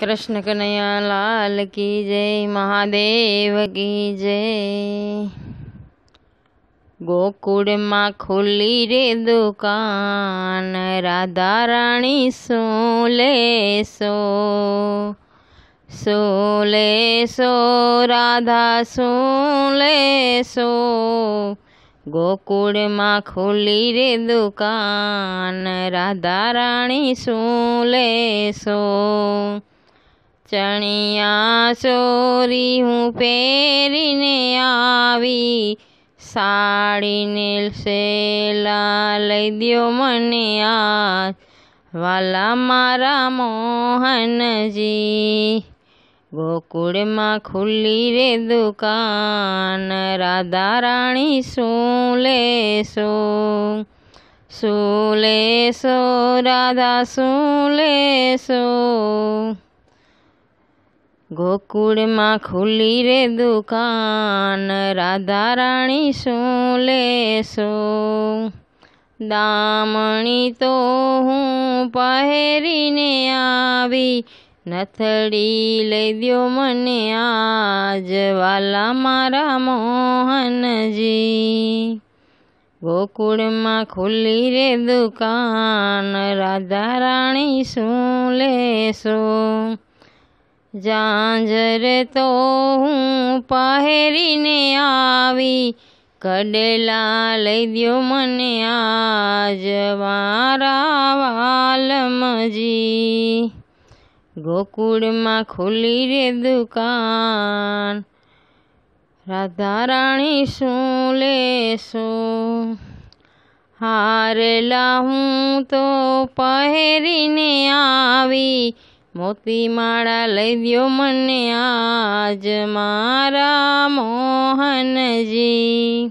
કૃષ્ણ કનૈયા લાલ કી જય મહાદેવ કી જય ગોકુળમાં ખુલ્લી રે દુકાન રાધા રાણી સોલે સો સોલે સો રાધા સોલે સો ગોકુળમાં ખુલ્લી રે દુકાન રાધા રાણી શું લેશો ચણિયા ચોરી હું પહેરીને આવી સાડીને સેલા લઈ દ્યો મને આ વાલા મારા મોહનજી ગોકુળમાં ખુલ્લી રે દુકાન રાધા રાણી શું લેશો શું લેશો રાધા શું લેશો ગોકુળમાં ખુલ્લી રે દુકાન રાધા રાણી શું લેશો દામણી તો હું પહેરીને આવી નથડી લઈ દો મને આજ વાલા મારા મોહનજી ગોકુળમાં ખુલ્લી રે દુકાન રાધા રાણી શું લેશો ઝાંઝર તો હું પહેરીને આવી કડેલા લઈ દો મને આજ મારા વાલમજી ગોકુળમાં ખુલી રે દુકાન રાધા રાણી શું લેશો હારેલા હું તો પહેરીને આવી મોતી માળા લઈ દ્યો મને આજ મારા મોહનજી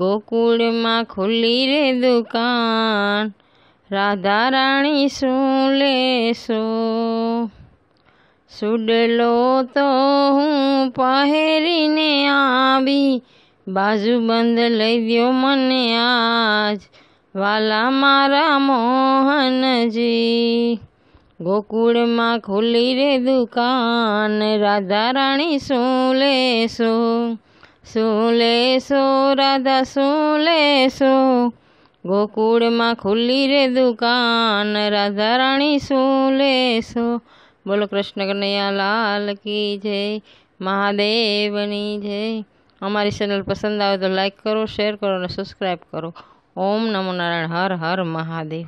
ગોકુળમાં ખુલ્લી રે દુકાન રાધા રાણી શું લેશો સુડલો તો હું પહેરીને આવી બાજુ બંધ લઈ દ્યો મને આજ વાલા મારા મોહનજી ગોકુળમાં ખોલી રે દુકાન રાધા રાણી શું લેશો શું લેશો રાધા શું લેશો ગોકુળમાં ખુલ્લી રે દુકાન રાધા રાણી શું લેશો બોલો કૃષ્ણ કનૈયા લાલ કી જય મહાદેવની જય અમારી ચેનલ પસંદ આવે તો લાઈક કરો શેર કરો અને સબસ્ક્રાઈબ કરો ઓમ નમો નારાયણ હર હર મહાદેવ